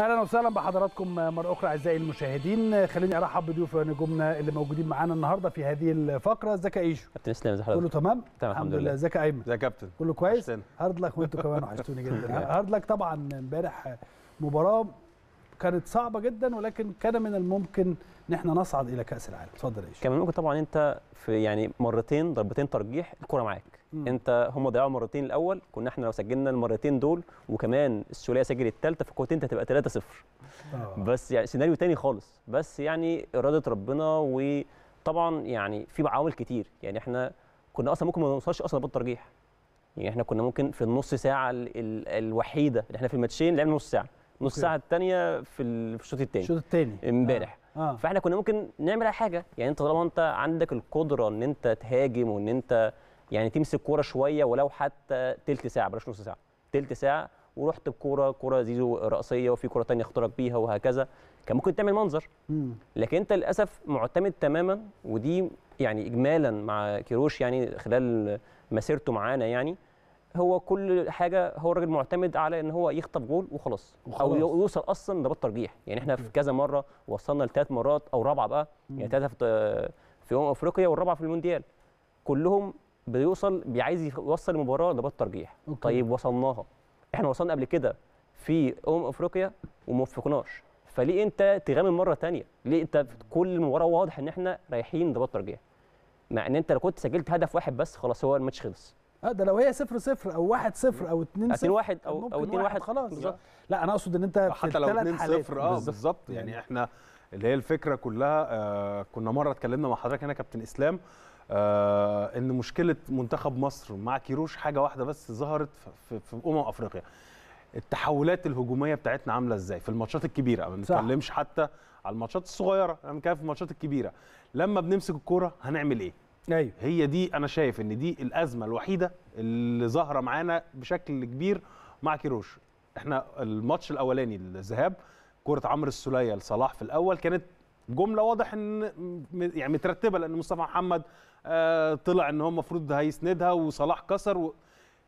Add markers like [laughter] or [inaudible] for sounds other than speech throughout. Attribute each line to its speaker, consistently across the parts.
Speaker 1: اهلا وسهلا بحضراتكم مره اخرى اعزائي المشاهدين خليني ارحب بضيوف نجومنا اللي موجودين معانا النهارده في هذه الفقره ازيك يا ايشو
Speaker 2: كابتن اسلام ازي حضرتك كله تمام تمام الحمد لله ازيك يا ايمن ازيك يا كابتن
Speaker 1: كله كويس هارد لك وانتوا كمان وحشتوني جدا [laughs] هارد لك طبعا امبارح مباراه كانت صعبه جدا ولكن كان من الممكن ان احنا نصعد الى كاس العالم اتفضل يا
Speaker 3: ايشو كان ممكن طبعا انت في يعني مرتين ضربتين ترجيح الكره معاك مم. انت هم ضيعوا مرتين الاول كنا احنا لو سجلنا المرتين دول وكمان السوليه سجل الثالثه فكنت انت هتبقى 3-0 آه. بس يعني سيناريو تاني خالص بس يعني اراده ربنا وطبعا يعني في عوامل كتير يعني احنا كنا اصلا ممكن ما نوصلش اصلا بالترجيح يعني احنا كنا ممكن في النص ساعه ال ال الوحيده اللي احنا في الماتشين لعبنا نص ساعه نص ساعه الثانيه في الشوط الثاني الشوط الثاني امبارح آه. آه. فاحنا كنا ممكن نعمل حاجه يعني انت طالما انت عندك القدره ان انت تهاجم وان انت يعني تمسك كوره شويه ولو حتى تلت ساعه بلاش نص ساعه تلت ساعه ورحت بكوره كوره زيزو راسيه وفي كوره ثانيه اخترق بيها وهكذا كان ممكن تعمل منظر لكن انت للاسف معتمد تماما ودي يعني اجمالا مع كيروش يعني خلال مسيرته معانا يعني هو كل حاجه هو الراجل معتمد على ان هو يخطف جول وخلاص, وخلاص. او يوصل اصلا لباب ترجيح يعني احنا في كذا مره وصلنا لثلاث مرات او رابعه بقى يعني ثلاثه في امم افريقيا والرابعه في المونديال كلهم بيوصل بيعايز يوصل المباراه ضربات ترجيح أوكي. طيب وصلناها احنا وصلنا قبل كده في امم افريقيا وما وفقناش فليه انت تغامر مره ثانيه ليه انت كل مباراه واضح ان احنا رايحين ضربات ترجيح مع ان انت لو كنت سجلت هدف واحد بس خلاص هو الماتش خلص
Speaker 1: اه ده لو هي 0 0 او 1 0 او 2 0 2 1 او او 2 1 خلاص بالظبط لا انا اقصد ان انت حتى لو 2 0 اه
Speaker 2: بالظبط يعني احنا اللي هي الفكره كلها آه كنا مره اتكلمنا مع حضرتك هنا كابتن اسلام آه، ان مشكله منتخب مصر مع كيروش حاجه واحده بس ظهرت في, في امم افريقيا التحولات الهجوميه بتاعتنا عامله ازاي في الماتشات الكبيره ما بنتكلمش حتى على الماتشات الصغيره انا بتكلم في الماتشات الكبيره لما بنمسك الكوره هنعمل ايه ايوه هي دي انا شايف ان دي الازمه الوحيده اللي ظاهره معانا بشكل كبير مع كيروش احنا الماتش الاولاني الذهاب كره عمرو السوليه لصلاح في الاول كانت جمله واضح ان يعني مترتبه لان مصطفى محمد آه، طلع ان هو المفروض هيسندها وصلاح كسر و...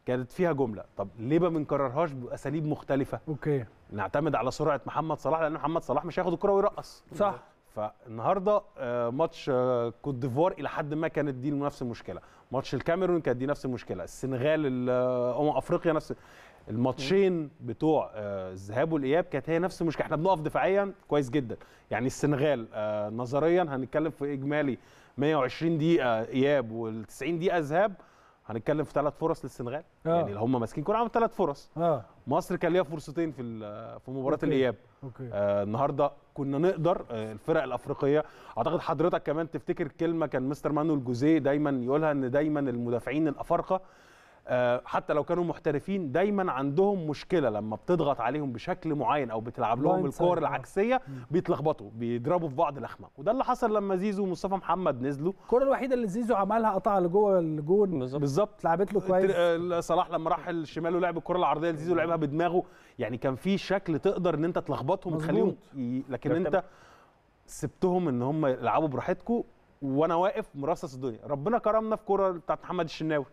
Speaker 2: كانت فيها جمله طب ليه ما بنكررهاش باساليب مختلفه اوكي نعتمد على سرعه محمد صلاح لان محمد صلاح مش هياخد الكره ويرقص صح فالنهارده آه، ماتش آه، كوت ديفوار الى حد ما كانت دي نفس المشكله ماتش الكاميرون كانت دي نفس المشكله السنغال امم افريقيا نفس الماتشين بتوع الذهاب آه، والاياب كانت هي نفس المشكله احنا بنقف دفاعيا كويس جدا يعني السنغال آه، نظريا هنتكلم في اجمالي 120 دقيقه اياب وال90 دقيقه ذهاب هنتكلم في ثلاث فرص للسنغال آه. يعني هم ماسكين كل عملوا ثلاث فرص آه. مصر كان ليها فرصتين في في مباراه الاياب أوكي. آه النهارده كنا نقدر آه، الفرق الافريقيه اعتقد حضرتك كمان تفتكر كلمه كان مستر مانويل جوزيه دايما يقولها ان دايما المدافعين الافارقه آه، حتى لو كانوا محترفين دايما عندهم مشكله لما بتضغط عليهم بشكل معين او بتلعب لهم الكور آه. العكسيه بيتلخبطوا بيضربوا في بعض لخمه وده اللي حصل لما زيزو ومصطفى محمد نزلوا الكره الوحيده اللي زيزو عملها قطع لجوه الجون بالظبط لعبت له كويس صلاح لما راح الشمال ولعب الكره العرضيه لزيزو لعبها بدماغه يعني كان في شكل تقدر ان انت تلخبطهم وتخليهم لكن انت سبتهم ان هم يلعبوا براحتكم وانا واقف مرصص الدنيا ربنا كرمنا في كره بتاعت محمد الشناوي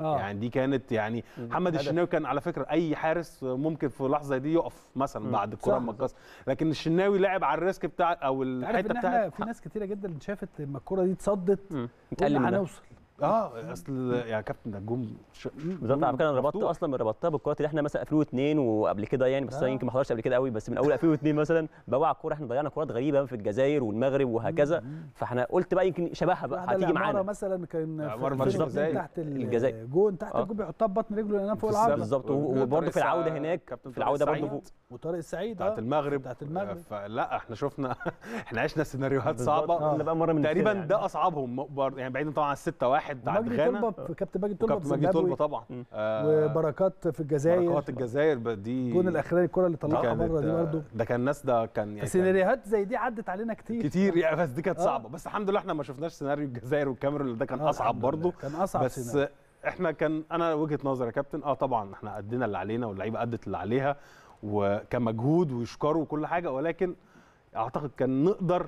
Speaker 2: آه. يعني دي كانت يعني محمد الشناوي كان على فكره اي حارس ممكن في لحظه دي يقف مثلا بعد الكره ما لكن الشناوي لعب على الريسك بتاع او الحته
Speaker 3: بتاعت
Speaker 1: في ناس كتيره جدا شافت لما الكره دي اتصدت اوصل
Speaker 3: اه اصل يا يعني كابتن ده الجون بالظبط على فكره انا ربطت اصلا ربطتها بالكرات اللي احنا مثلا 2002 وقبل كده يعني بس آه. يمكن ما حضرتش قبل كده قوي بس من اول 2002 مثلا بوعى الكوره احنا ضيعنا كرات غريبه في الجزائر والمغرب وهكذا فاحنا قلت بقى يمكن شبهها بقى هتيجي معانا
Speaker 1: مثلا كان في تحت الجزائر
Speaker 3: جون تحت آه. الجون
Speaker 1: بيحطها ببطن رجله لان فوق العارضه بالظبط وبرده في العوده هناك في العوده برده فوق
Speaker 2: وطارق السعيد بتاعت آه، المغرب بتاعت المغرب فلا احنا شفنا [laughs] احنا عشنا سيناريوهات صعبه آه. تقريبا ده اصعبهم يعني بعيدا طبعا عن 6 1 واحد على غانا
Speaker 1: كابتن ماجد طلبه كابتن ماجد طلبه طبعا آه، وبركات في الجزائر بركات
Speaker 2: الجزائر دي الجون الاخراني الكره اللي طلعها بره دي برده آه، ده كان ناس ده كان يعني سيناريوهات
Speaker 1: زي دي عدت علينا كتير كتير يعني بس دي كانت آه. صعبه
Speaker 2: بس الحمد لله احنا ما شفناش سيناريو الجزائر والكاميرون ده كان اصعب برده كان اصعب بس سيناريو. احنا كان انا وجهه نظري يا كابتن اه طبعا احنا قدنا اللي علينا واللعيبه قدت اللي عليها وكمجهود ويشكروا وكل حاجه ولكن اعتقد كان نقدر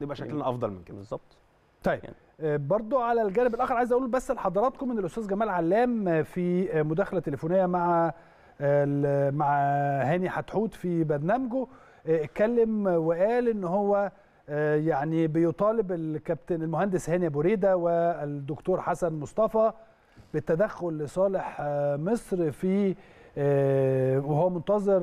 Speaker 2: نبقى شكلنا افضل من كده بالظبط طيب يعني.
Speaker 1: آه، برضو على الجانب الاخر عايز اقول بس لحضراتكم ان الاستاذ جمال علام في مداخله تليفونيه مع آه، مع هاني حتحوت في برنامجه آه، اتكلم وقال ان هو يعني بيطالب الكابتن المهندس هاني ابو ريده والدكتور حسن مصطفى بالتدخل لصالح مصر في وهو منتظر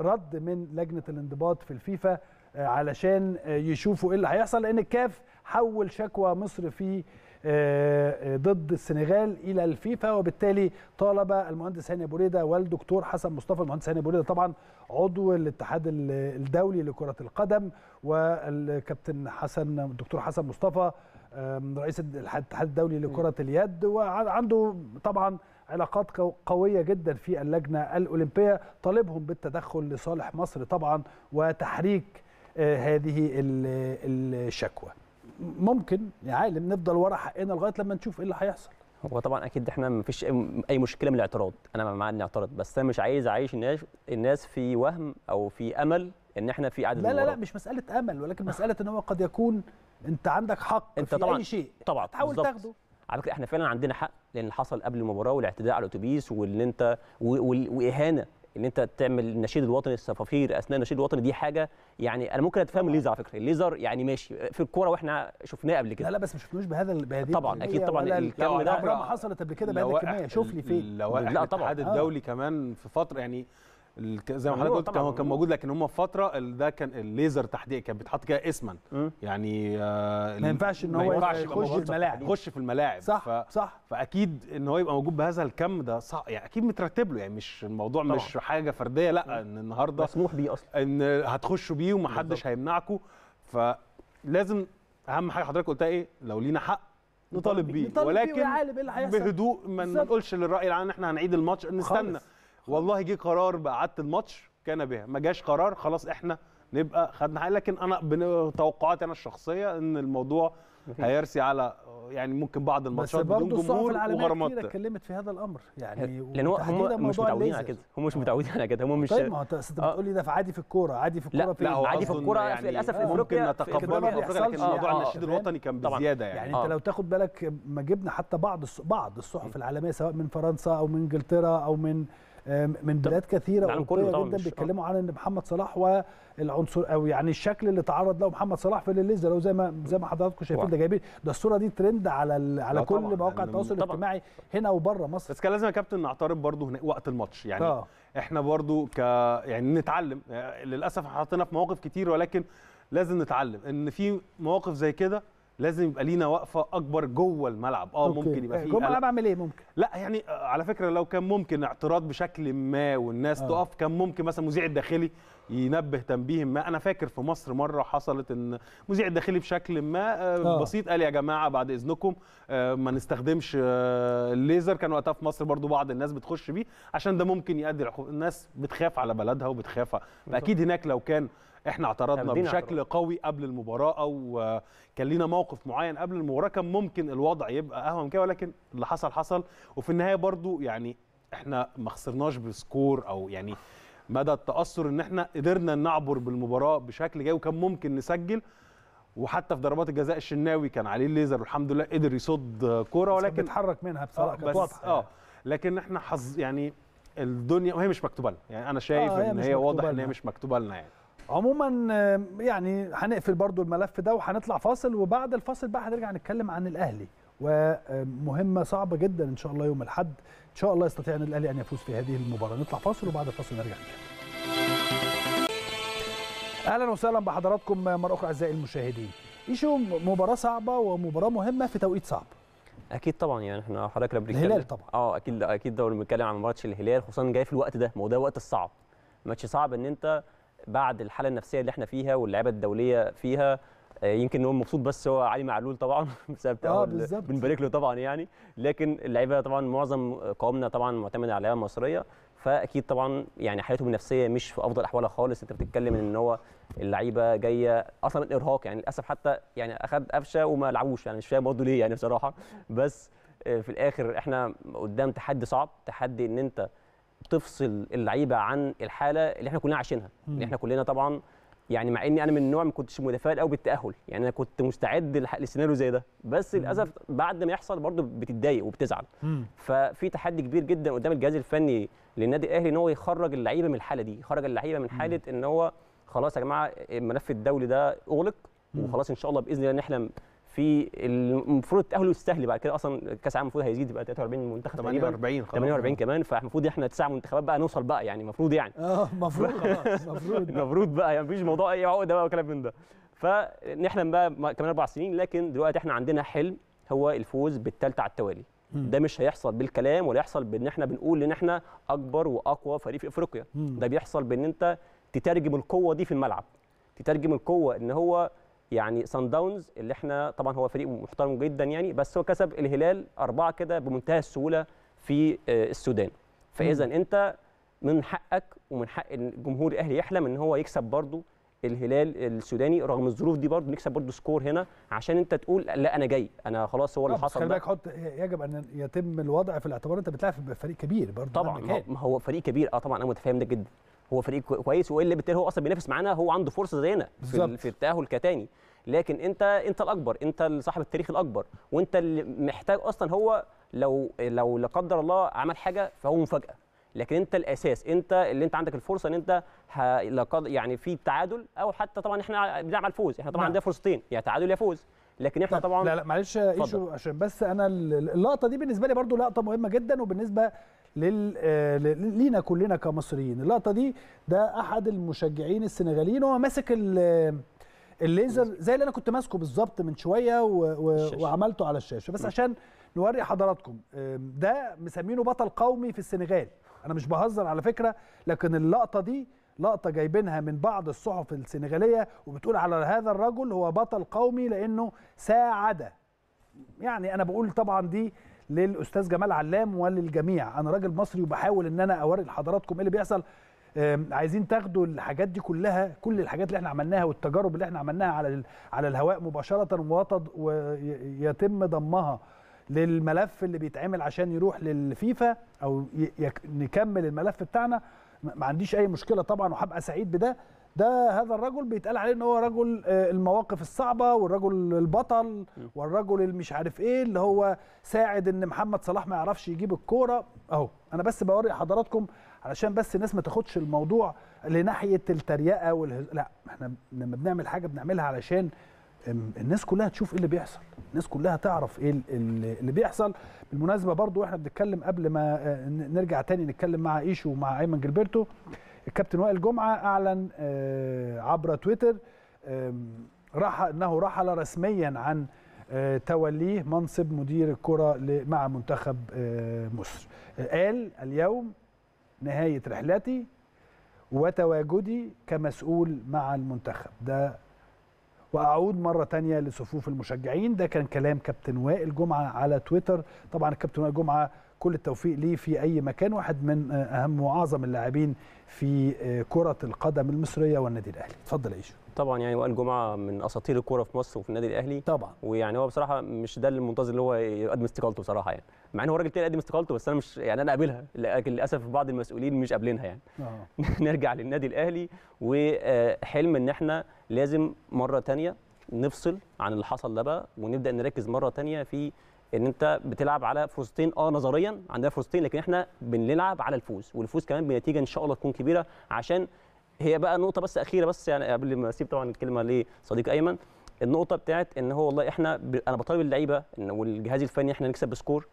Speaker 1: رد من لجنه الانضباط في الفيفا علشان يشوفوا ايه اللي هيحصل لان الكاف حول شكوى مصر في آه، آه، ضد السنغال الى الفيفا وبالتالي طالب المهندس هاني بوريدا والدكتور حسن مصطفى المهندس هاني بوريدا طبعا عضو الاتحاد الدولي لكره القدم والكابتن حسن الدكتور حسن مصطفى رئيس الاتحاد الدولي لكره اليد وعنده طبعا علاقات قويه جدا في اللجنه الاولمبيه طالبهم بالتدخل لصالح مصر طبعا وتحريك آه، هذه
Speaker 3: الشكوى ممكن يا عالم نفضل ورا حقنا لغايه لما نشوف ايه اللي هيحصل هو طبعا اكيد احنا ما فيش اي مشكله من الاعتراض انا مع اعترض بس انا مش عايز اعيش الناس الناس في وهم او في امل ان احنا في عدد لا لا لا
Speaker 1: مش مساله امل ولكن مساله ان هو قد يكون انت عندك حق انت في طبعا اي شيء
Speaker 3: طبعا تحاول تاخده على فكره احنا فعلا عندنا حق لان اللي حصل قبل المباراه والاعتداء على الاتوبيس واللي انت واهانه ان انت تعمل النشيد الوطني الصفافير اثناء النشيد الوطني دي حاجه يعني انا ممكن اتفهم الليزر على فكره الليزر يعني ماشي في الكوره واحنا شفناه قبل كده لا لا بس ما شفناش بهذا بهذه طبعا اكيد طبعا الكلام يعني ده ما حصلت
Speaker 2: قبل كده بهذه الكميه شوف لي فين لو لا طبعا الاتحاد آه. الدولي
Speaker 3: كمان في فتره يعني
Speaker 2: زي ما حضرتك قلت كان كان موجود لكن هم في فتره ده كان الليزر تحديدا كان بيتحط كده اسما يعني آه ما ينفعش ان هو يخش الملاعب يخش في الملاعب صح ف... صح فاكيد ان هو يبقى موجود بهذا الكم ده صح يعني اكيد مترتب له يعني مش الموضوع طبعا. مش حاجه فرديه لا ان النهارده مسموح بيه اصلا ان هتخشوا بيه ومحدش هيمنعكم فلازم اهم حاجه حضرتك قلتها ايه لو لينا حق نطالب بيه ولكن بيه بهدوء ما نقولش للراي العام ان احنا هنعيد الماتش نستنى والله جه قرار باعاده الماتش كان بها ما جاش قرار خلاص احنا نبقى خدنا حاجه لكن انا توقعاتي انا الشخصيه ان الموضوع هيرسي على يعني ممكن بعض الماتشات بدون جمهور وغرامات بس
Speaker 1: اتكلمت في هذا الامر يعني لان هم مش متعودين على كده هم مش آه. متعودين على
Speaker 2: كده هم
Speaker 3: مش
Speaker 1: طيب ما هو انت آه. بتقول لي إيه ده في عادي في الكوره عادي في الكوره لا, لا عادي في الكوره يعني للاسف يعني ممكن نتقبله في افريقيا لكن موضوع آه النشيد
Speaker 2: الوطني كان بزياده يعني يعني انت لو
Speaker 1: تاخد بالك ما جبنا حتى بعض بعض الصحف العالميه سواء من فرنسا او من انجلترا او من آه، من بلاد كثيره نعم، اوروبيه جدا آه. بيتكلموا عن ان محمد صلاح والعنصر او يعني الشكل اللي تعرض له محمد صلاح في الليزر لو زي ما زي ما حضراتكم شايفين ده جايبين ده الصوره دي ترند على على كل مواقع يعني التواصل
Speaker 2: الاجتماعي هنا وبره مصر بس كان لازم يا كابتن نعترض برضه وقت الماتش يعني طبعا. آه. احنا برضه ك يعني نتعلم للاسف حطينا في مواقف كتير ولكن لازم نتعلم ان في مواقف زي كده لازم يبقى لينا وقفه اكبر جوه الملعب اه ممكن يبقى في جوه الملعب اعمل ايه ممكن لا يعني آه، على فكره لو كان ممكن اعتراض بشكل ما والناس آه. تقف كان ممكن مثلا مذيع الداخلي ينبه تنبيه ما انا فاكر في مصر مره حصلت ان مذيع الداخلي بشكل ما آه، آه. بسيط قال يا جماعه بعد اذنكم ما نستخدمش الليزر كان وقتها في مصر برضو بعض الناس بتخش بيه عشان ده ممكن يؤدي الناس بتخاف على بلدها وبتخاف فاكيد هناك لو كان احنا اعترضنا بشكل اعترض. قوي قبل المباراه او كان لينا موقف معين قبل المباراه كان ممكن الوضع يبقى اهون كده ولكن اللي حصل حصل وفي النهايه برضو يعني احنا ما خسرناش بسكور او يعني مدى التاثر ان احنا قدرنا نعبر بالمباراه بشكل جاي وكان ممكن نسجل وحتى في ضربات الجزاء الشناوي كان عليه الليزر والحمد لله قدر يصد كوره ولكن اتحرك منها بصراحه آه، كانت واضحه اه يعني. لكن احنا حظ يعني الدنيا وهي مش مكتوبه لنا يعني انا شايف آه ان هي واضح ان هي مش مكتوبه لنا يعني
Speaker 1: عموما يعني هنقفل برضو الملف ده وهنطلع فاصل وبعد الفاصل بقى هنرجع نتكلم عن الاهلي ومهمه صعبه جدا ان شاء الله يوم الاحد ان شاء الله يستطيع ان الاهلي ان يفوز في هذه المباراه نطلع فاصل وبعد الفاصل نرجع نتكلم اهلا وسهلا بحضراتكم مره اخرى اعزائي المشاهدين ايشو مباراه صعبه ومباراه مهمه في توقيت صعب
Speaker 3: اكيد طبعا يعني احنا حضرتك بنتكلم الهلال طبعا اه اكيد اكيد ده بنتكلم عن ماتش الهلال خصوصا جاي في الوقت ده ما هو ده الوقت الصعب ماتش صعب ان انت بعد الحاله النفسيه اللي احنا فيها واللعيبه الدوليه فيها آه، يمكن هو مبسوط بس هو علي معلول طبعا [laughs] بسبب آه، تاهل آه بنبارك له طبعا يعني لكن اللعيبه طبعا معظم قوامنا طبعا معتمد على اللعيبه المصريه فاكيد طبعا يعني حالتهم النفسيه مش في افضل احوالها خالص انت بتتكلم ان هو اللعيبه جايه اصلا ارهاق يعني للاسف حتى يعني اخذ قفشه وما لعبوش يعني مش فاهم برضه ليه يعني بصراحه بس آه، في الاخر احنا قدام تحدي صعب تحدي ان انت تفصل اللعيبه عن الحاله اللي احنا كلنا عايشينها اللي احنا كلنا طبعا يعني مع اني انا من النوع ما كنتش متفائل قوي بالتاهل يعني انا كنت مستعد لسيناريو زي ده بس للاسف بعد ما يحصل برضه بتتضايق وبتزعل ففي تحدي كبير جدا قدام الجهاز الفني للنادي الاهلي ان هو يخرج اللعيبه من الحاله دي يخرج اللعيبه من حاله ان هو خلاص يا جماعه الملف الدولي ده اغلق وخلاص ان شاء الله باذن الله نحلم في المفروض التاهل يستاهل بعد كده اصلا كاس العالم المفروض هيزيد يبقى 43 منتخب 48 خلاص 48 كمان فالمفروض احنا تسع منتخبات بقى نوصل بقى يعني المفروض يعني اه المفروض [laughs] خلاص المفروض المفروض بقى يعني مفيش موضوع اي عقده بقى وكلام من ده فنحلم بقى كمان اربع سنين لكن دلوقتي احنا عندنا حلم هو الفوز بالثالثه على التوالي ده مش هيحصل بالكلام ولا يحصل بان احنا بنقول ان احنا اكبر واقوى فريق في افريقيا ده بيحصل بان انت تترجم القوه دي في الملعب تترجم القوه ان هو يعني سان داونز اللي احنا طبعا هو فريق محترم جدا يعني بس هو كسب الهلال اربعه كده بمنتهى السهوله في آه، السودان فاذا انت من حقك ومن حق الجمهور الاهلي يحلم ان هو يكسب برضه الهلال السوداني رغم الظروف دي برضه نكسب برضه سكور هنا عشان انت تقول لا انا جاي انا خلاص هو اللي آه، حصل خلي بالك
Speaker 1: حط يجب ان يتم الوضع في الاعتبار انت بتلعب في فريق كبير برضه طبعا
Speaker 3: ما هو فريق كبير اه طبعا انا متفاهم ده جدا هو فريق كويس اللي بالتالي هو اصلا بينافس معانا هو عنده فرصه زينا في, في التاهل كتاني لكن انت انت الاكبر انت صاحب التاريخ الاكبر وانت اللي محتاج اصلا هو لو لو لا قدر الله عمل حاجه فهو مفاجاه لكن انت الاساس انت اللي انت عندك الفرصه ان انت يعني في تعادل او حتى طبعا احنا بنلعب على الفوز احنا طبعا نعم. عندنا فرصتين يا تعادل يا فوز لكن احنا طبعا لا لا معلش ايشو
Speaker 1: عشان بس انا اللقطه دي بالنسبه لي برضو لقطه مهمه جدا وبالنسبه آه، لينا كلنا كمصريين اللقطه دي ده احد المشجعين السنغاليين هو ماسك الليزر زي اللي انا كنت ماسكه بالظبط من شويه وعملته على الشاشه بس عشان نوري حضراتكم ده مسمينه بطل قومي في السنغال انا مش بهزر على فكره لكن اللقطه دي لقطه جايبينها من بعض الصحف السنغاليه وبتقول على هذا الرجل هو بطل قومي لانه ساعد يعني انا بقول طبعا دي للاستاذ جمال علام وللجميع انا راجل مصري وبحاول ان انا اوري لحضراتكم ايه اللي بيحصل عايزين تاخدوا الحاجات دي كلها كل الحاجات اللي احنا عملناها والتجارب اللي احنا عملناها على على الهواء مباشره ويتم ضمها للملف اللي بيتعمل عشان يروح للفيفا او نكمل الملف بتاعنا ما عنديش اي مشكله طبعا وهبقى سعيد بده ده هذا الرجل بيتقال عليه ان هو رجل آه، المواقف الصعبه والرجل البطل والرجل اللي مش عارف ايه اللي هو ساعد ان محمد صلاح ما يعرفش يجيب الكوره اهو انا بس بوري حضراتكم علشان بس الناس ما تاخدش الموضوع لناحيه التريقه والهز... لا احنا لما بنعمل حاجه بنعملها علشان الناس كلها تشوف ايه اللي بيحصل الناس كلها تعرف ايه اللي بيحصل بالمناسبه برضو احنا بنتكلم قبل ما آه، نرجع تاني نتكلم مع ايشو ومع ايمن جلبرتو الكابتن وائل جمعه اعلن آه، عبر تويتر رحل انه رحل رسميا عن آه، توليه منصب مدير الكره مع منتخب آه، مصر قال اليوم نهايه رحلتي وتواجدي كمسؤول مع المنتخب ده واعود مره تانية لصفوف المشجعين ده كان كلام كابتن وائل جمعه على تويتر طبعا الكابتن وائل جمعه كل التوفيق ليه في اي مكان واحد من اهم واعظم اللاعبين في آه، كره القدم المصريه والنادي الاهلي اتفضل عيشه
Speaker 3: طبعا يعني وائل جمعه من اساطير الكوره في مصر وفي النادي الاهلي طبعا ويعني هو بصراحه مش ده المنتظر اللي هو يقدم استقالته بصراحه يعني مع ان هو راجل تاني يقدم استقالته بس انا مش يعني انا قابلها لكن للاسف بعض المسؤولين مش قابلينها يعني آه. [laughs] نرجع للنادي الاهلي وحلم ان احنا لازم مره ثانيه نفصل عن اللي حصل ده بقى ونبدا نركز مره ثانيه في ان انت بتلعب على فرصتين اه نظريا عندنا فرصتين لكن احنا بنلعب على الفوز والفوز كمان بنتيجه ان شاء الله تكون كبيره عشان هي بقى نقطه بس اخيره بس يعني قبل ما اسيب طبعا الكلمه لصديق ايمن النقطه بتاعت ان هو والله احنا ب... انا بطالب اللعيبه والجهاز الفني احنا نكسب بسكور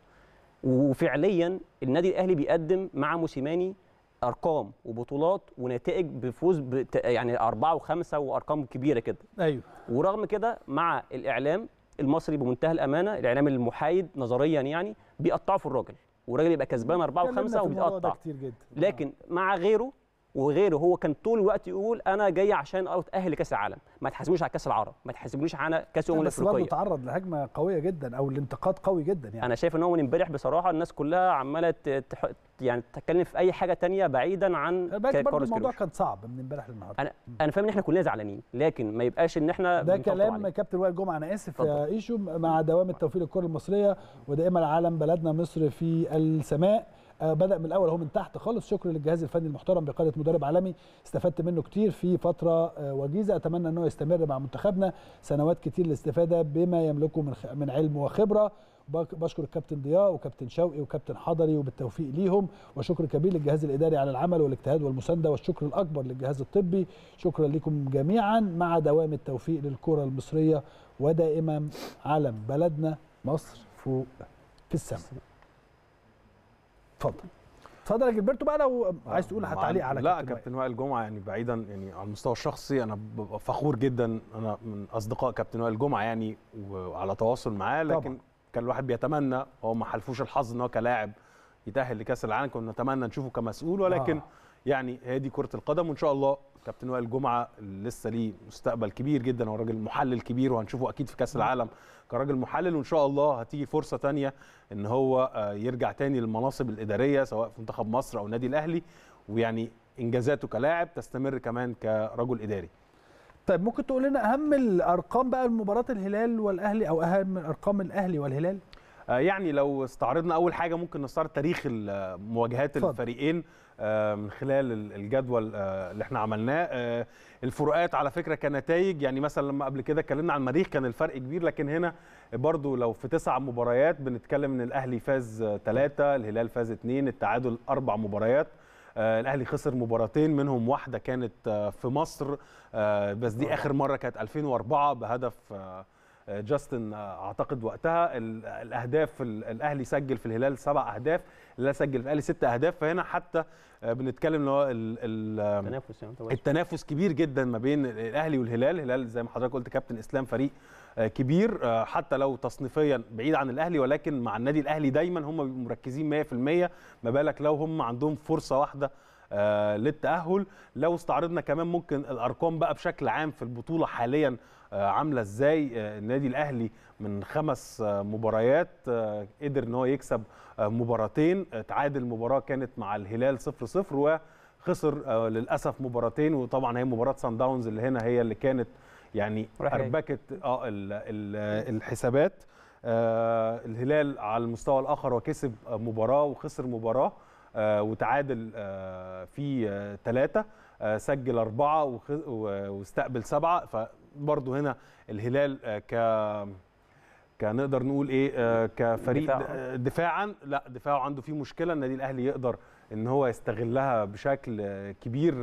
Speaker 3: وفعليا النادي الاهلي بيقدم مع موسيماني ارقام وبطولات ونتائج بفوز بت... يعني اربعه وخمسه وارقام كبيره كده ايوه ورغم كده مع الاعلام المصري بمنتهى الامانه الاعلام المحايد نظريا يعني بيقطعوا في الراجل والراجل يبقى كسبان اربعه وخمسه وبيتقطع كتير جدا لكن نعم. مع غيره وغيره هو كان طول الوقت يقول انا جاي عشان اتاهل لكاس العالم ما تحاسبونيش على كاس العرب ما تحاسبونيش على كاس الامم الافريقيه بس برضه
Speaker 1: تعرض لهجمه قويه جدا او الانتقاد قوي جدا يعني
Speaker 3: انا شايف ان هو من امبارح بصراحه الناس كلها عماله تح... يعني تتكلم في اي حاجه تانية بعيدا عن برضه الموضوع
Speaker 1: كان صعب من امبارح للنهارده انا
Speaker 3: م. انا فاهم ان احنا كلنا زعلانين لكن ما يبقاش ان احنا ده كلام
Speaker 1: كابتن وائل جمعه انا اسف يا ايشو مع دوام التوفيق للكره المصريه ودائما العالم بلدنا مصر في السماء آه، بدا من الاول هو من تحت خالص شكر للجهاز الفني المحترم بقياده مدرب عالمي استفدت منه كتير في فتره آه، وجيزه اتمنى انه يستمر مع منتخبنا سنوات كتير للاستفاده بما يملكه من من علم وخبره بشكر الكابتن ضياء وكابتن شوقي وكابتن حضري وبالتوفيق ليهم وشكر كبير للجهاز الاداري على العمل والاجتهاد والمسانده والشكر الاكبر للجهاز الطبي شكرا لكم جميعا مع دوام التوفيق للكره المصريه ودائما علم بلدنا مصر فوق في السماء اتفضل اتفضل يا جلبرتو بقى لو عايز تقول حتى تعليق على لا كابتن
Speaker 2: وائل جمعه يعني بعيدا يعني على المستوى الشخصي انا ببقى فخور جدا انا من اصدقاء كابتن وائل جمعه يعني وعلى تواصل معاه لكن طبعا. كان الواحد بيتمنى هو ما حلفوش الحظ ان هو كلاعب يتاهل لكاس العالم كنا نتمنى نشوفه كمسؤول ولكن آه. يعني هي دي كره القدم وان شاء الله كابتن وائل جمعه لسه ليه مستقبل كبير جدا هو راجل محلل كبير وهنشوفه اكيد في كاس العالم كراجل محلل وان شاء الله هتيجي فرصه ثانيه ان هو آه، يرجع تاني للمناصب الاداريه سواء في منتخب مصر او النادي الاهلي ويعني انجازاته كلاعب تستمر كمان كرجل اداري
Speaker 1: طيب ممكن تقول لنا اهم الارقام بقى لمباراه الهلال والاهلي او اهم ارقام الاهلي والهلال
Speaker 2: آه، يعني لو استعرضنا اول حاجه ممكن نستعرض تاريخ مواجهات الفريقين آه، من خلال الجدول آه، اللي احنا عملناه الفروقات على فكره كنتائج يعني مثلا لما قبل كده اتكلمنا عن المريخ كان الفرق كبير لكن هنا برضو لو في تسع مباريات بنتكلم ان الاهلي فاز ثلاثه الهلال فاز اثنين التعادل اربع مباريات الاهلي خسر مباراتين منهم واحده كانت في مصر بس دي اخر مره كانت 2004 بهدف جاستن اعتقد وقتها الاهداف الاهلي سجل في الهلال سبع اهداف لا سجل في الاهلي ست اهداف فهنا حتى بنتكلم اللي هو التنافس يعني التنافس كبير جدا ما بين الاهلي والهلال الهلال زي ما حضرتك قلت كابتن اسلام فريق آه، كبير آه، حتى لو تصنيفيا بعيد عن الاهلي ولكن مع النادي الاهلي دايما هم مركزين 100% ما بالك لو هم عندهم فرصه واحده آه، للتاهل لو استعرضنا كمان ممكن الارقام بقى بشكل عام في البطوله حاليا آه، عامله ازاي آه، النادي الاهلي من خمس آه، مباريات قدر ان هو يكسب مباراتين تعادل مباراه كانت مع الهلال 0 0 وخسر للاسف مباراتين وطبعا هي مباراه سان داونز اللي هنا هي اللي كانت يعني اربكت اه الحسابات آه الهلال على المستوى الاخر وكسب مباراه وخسر مباراه آه وتعادل آه في ثلاثه سجل اربعه واستقبل سبعه برضه هنا الهلال آه، ك كنقدر نقول ايه آه، كفريق دفاع. دفاعا لا دفاعه عنده فيه مشكله النادي الاهلي يقدر ان هو يستغلها بشكل آه، كبير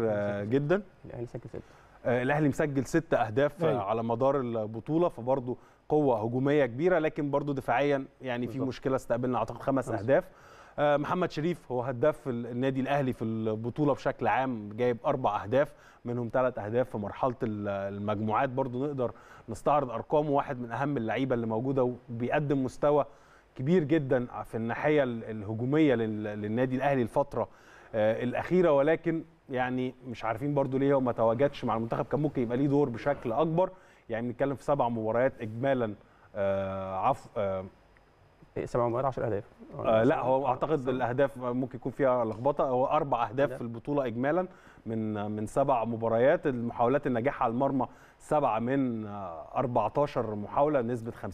Speaker 2: جدا الاهلي مسجل ست الاهلي مسجل ست اهداف أيوه. على مدار البطوله فبرضه قوه هجوميه كبيره لكن برضه دفاعيا يعني في مشكله استقبلنا اعتقد خمس اهداف آه، محمد شريف هو هداف النادي الاهلي في البطوله بشكل عام جايب اربع اهداف منهم ثلاث اهداف في مرحله المجموعات برضو نقدر نستعرض ارقامه واحد من اهم اللعيبه اللي موجوده وبيقدم مستوى كبير جدا في الناحيه الهجوميه للنادي الاهلي الفتره آه، الاخيره ولكن يعني مش عارفين برضو ليه هو ما تواجدش مع المنتخب كان ممكن يبقى ليه دور بشكل اكبر يعني بنتكلم في سبع مباريات اجمالا آه، عفو 7 10 اهداف آه لا هو اعتقد صح. الاهداف ممكن يكون فيها لخبطه هو اربع اهداف في البطوله اجمالا من من سبع مباريات المحاولات الناجحه على المرمى سبعه من 14 آه، محاوله نسبه 50%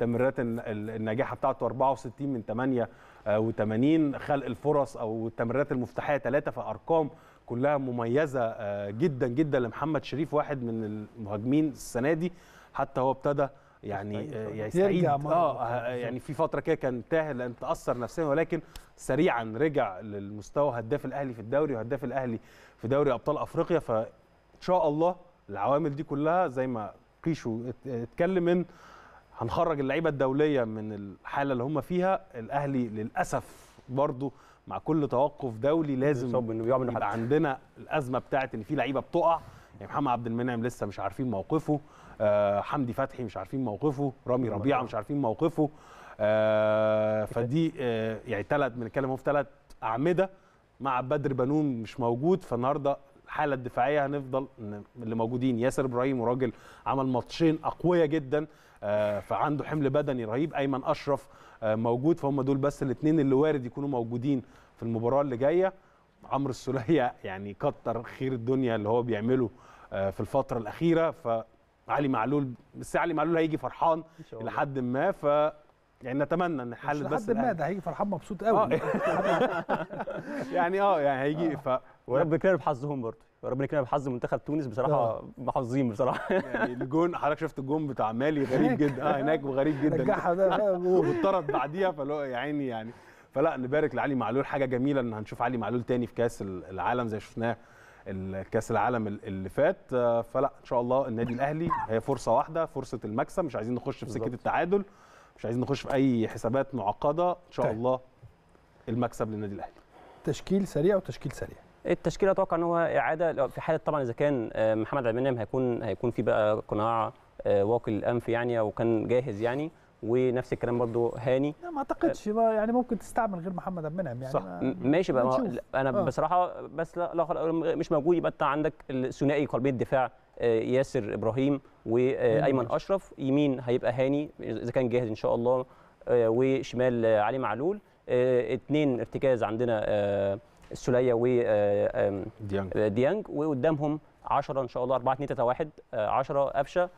Speaker 2: التمريرات الناجحه بتاعته 64 من 88 آه، خلق الفرص او التمريرات المفتاحيه ثلاثه فارقام كلها مميزه آه، جدا جدا لمحمد شريف واحد من المهاجمين السنه دي حتى هو ابتدى يعني طيب، آه، طيب. يعني سعيد آه،, اه يعني في فتره كده كان تاه لان تاثر نفسيا ولكن سريعا رجع للمستوى هداف الاهلي في الدوري وهداف الاهلي في دوري ابطال افريقيا فان شاء الله العوامل دي كلها زي ما قيشو اتكلم ان هنخرج اللعيبه الدوليه من الحاله اللي هم فيها الاهلي للاسف برضو مع كل توقف دولي لازم يبقى عندنا الازمه بتاعت ان في لعيبه بتقع يعني محمد عبد المنعم لسه مش عارفين موقفه آه حمدي فتحي مش عارفين موقفه رامي ربيعه مش عارفين موقفه آه فدي آه يعني ثلاث بنتكلم في ثلاث اعمده مع بدر بنون مش موجود فالنهارده الحاله الدفاعيه هنفضل اللي موجودين ياسر ابراهيم وراجل عمل ماتشين اقوياء جدا آه، فعنده حمل بدني رهيب ايمن اشرف آه، موجود فهم دول بس الاثنين اللي وارد يكونوا موجودين في المباراه اللي جايه عمرو السوليه يعني كتر خير الدنيا اللي هو بيعمله آه، في الفتره الاخيره فعلي معلول بس علي معلول هيجي فرحان لحد ما ف يعني نتمنى ان حل بس لحد ما ده
Speaker 1: هيجي فرحان مبسوط آه. قوي
Speaker 3: [laughs] يعني اه يعني هيجي آه. ف ورب يكرم بحظهم برضه ربنا يكرم بحظ منتخب تونس بصراحه محظوظين بصراحه [laughs] يعني الجون حضرتك
Speaker 2: شفت الجون بتاع مالي غريب جدا اه هناك وغريب جدا نجحها ده [laughs] واتطرد بعديها فاللي هو يا عيني يعني فلا نبارك لعلي معلول حاجه جميله ان هنشوف علي معلول تاني في كاس العالم زي شفناه الكاس العالم اللي فات آه، فلا ان شاء الله النادي الاهلي هي فرصه واحده فرصه المكسب مش عايزين نخش في سكه التعادل مش عايزين نخش في اي حسابات معقده ان شاء طيب. الله المكسب للنادي الاهلي
Speaker 1: تشكيل سريع وتشكيل سريع
Speaker 3: التشكيل اتوقع ان هو اعاده في حاله طبعا اذا كان آه، محمد عبد المنعم هيكون هيكون في بقى قناع آه، واقي الانف يعني او كان جاهز يعني ونفس الكلام برضو هاني لا ما اعتقدش آه.
Speaker 1: يعني ممكن تستعمل غير محمد عبد المنعم يعني صح ما ماشي بقى ما انا آه. بصراحه
Speaker 3: بس لا, لا مش موجود يبقى انت عندك الثنائي قلبيه الدفاع آه، ياسر ابراهيم وايمن آه، اشرف يمين هيبقى هاني اذا كان جاهز ان شاء الله وشمال علي معلول اثنين ارتكاز عندنا السوليه و ديانج ديانج وقدامهم 10 ان شاء الله 4 2 3 1 10 قفشه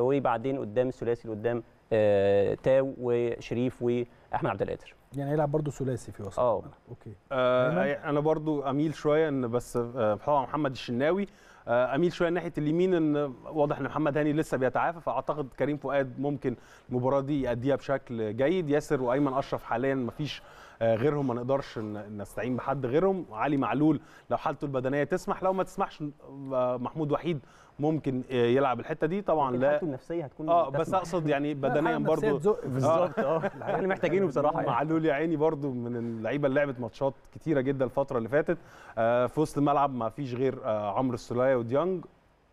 Speaker 3: وبعدين قدام الثلاثي اللي قدام آه، تاو وشريف واحمد عبد القادر
Speaker 2: يعني هيلعب برضه ثلاثي في وسط
Speaker 3: اه اوكي آه
Speaker 2: انا برضه اميل شويه ان بس آه، محمد الشناوي آه، اميل شويه ناحيه اليمين ان واضح ان محمد هاني لسه بيتعافى فاعتقد كريم فؤاد ممكن المباراه دي ياديها بشكل جيد ياسر وايمن اشرف حاليا مفيش آه، غيرهم ما نقدرش نستعين بحد غيرهم علي معلول لو حالته البدنيه تسمح لو ما تسمحش آه، محمود وحيد ممكن آه، يلعب الحته دي طبعا لا حالته
Speaker 3: النفسيه هتكون اه بس اقصد يعني [laughs] بدنيا برضه بالظبط اه احنا محتاجينه بصراحه يعني.
Speaker 2: معلول يا عيني برضه من اللعيبه اللي لعبت ماتشات كتيره جدا الفتره اللي فاتت في وسط الملعب ما فيش غير عمرو السلايه وديانج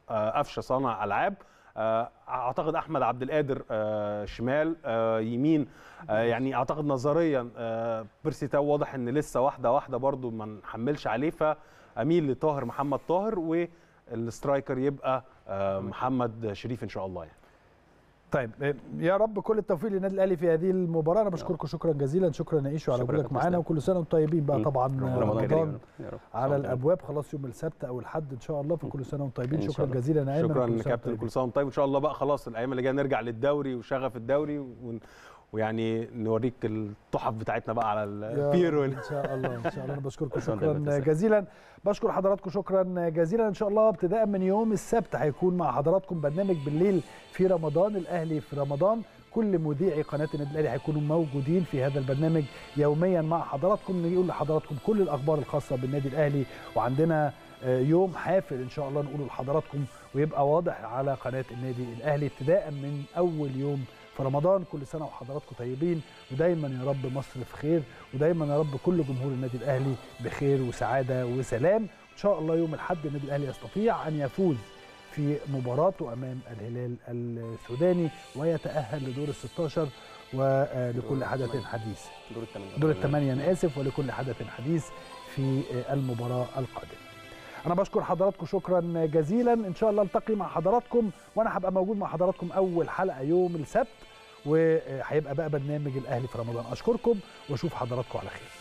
Speaker 2: قفشه صانع العاب آه، اعتقد احمد عبد القادر آه، شمال آه، يمين يعني اعتقد نظريا بيرسي تاو واضح ان لسه واحده واحده برضو ما نحملش عليه فاميل لطاهر محمد طاهر والسترايكر يبقى محمد شريف ان شاء الله يعني طيب آه،
Speaker 1: يا رب كل التوفيق للنادي الاهلي في هذه المباراه انا بشكركم شكرا جزيلا شكرا يا ايشو على وجودك معانا وكل سنه وانتم طيبين بقى طبعا آه، رمضان على الابواب خلاص يوم السبت او الحد ان شاء الله فكل سنه وانتم طيبين شكرا جزيلا يا ايمن شكرا كابتن كل
Speaker 2: سنه وانتم طيب ان شاء الله بقى خلاص الايام اللي جايه نرجع للدوري وشغف الدوري ويعني نوريك التحف بتاعتنا بقى على البيرو ان شاء الله ان شاء الله انا
Speaker 1: بشكركم شكرا جزيلا بشكر حضراتكم شكرا جزيلا ان شاء الله ابتداء من يوم السبت هيكون مع حضراتكم برنامج بالليل في رمضان الاهلي في رمضان كل مذيعي قناه النادي الاهلي هيكونوا موجودين في هذا البرنامج يوميا مع حضراتكم نقول لحضراتكم كل الاخبار الخاصه بالنادي الاهلي وعندنا آه، يوم حافل ان شاء الله نقوله لحضراتكم ويبقى واضح على قناه النادي الاهلي ابتداء من اول يوم في رمضان كل سنه وحضراتكم طيبين ودايما يا رب مصر في خير ودايما يا رب كل جمهور النادي الاهلي بخير وسعاده وسلام ان شاء الله يوم الاحد النادي الاهلي يستطيع ان يفوز في مباراته امام الهلال السوداني ويتاهل لدور ال 16 ولكل حدث حديث دور الثمانيه انا اسف ولكل حدث حديث في المباراه القادمه انا بشكر حضراتكم شكرا جزيلا ان شاء الله التقي مع حضراتكم وانا هبقى موجود مع حضراتكم اول حلقه يوم السبت وهيبقى بقى برنامج الاهلي في رمضان اشكركم واشوف حضراتكم على خير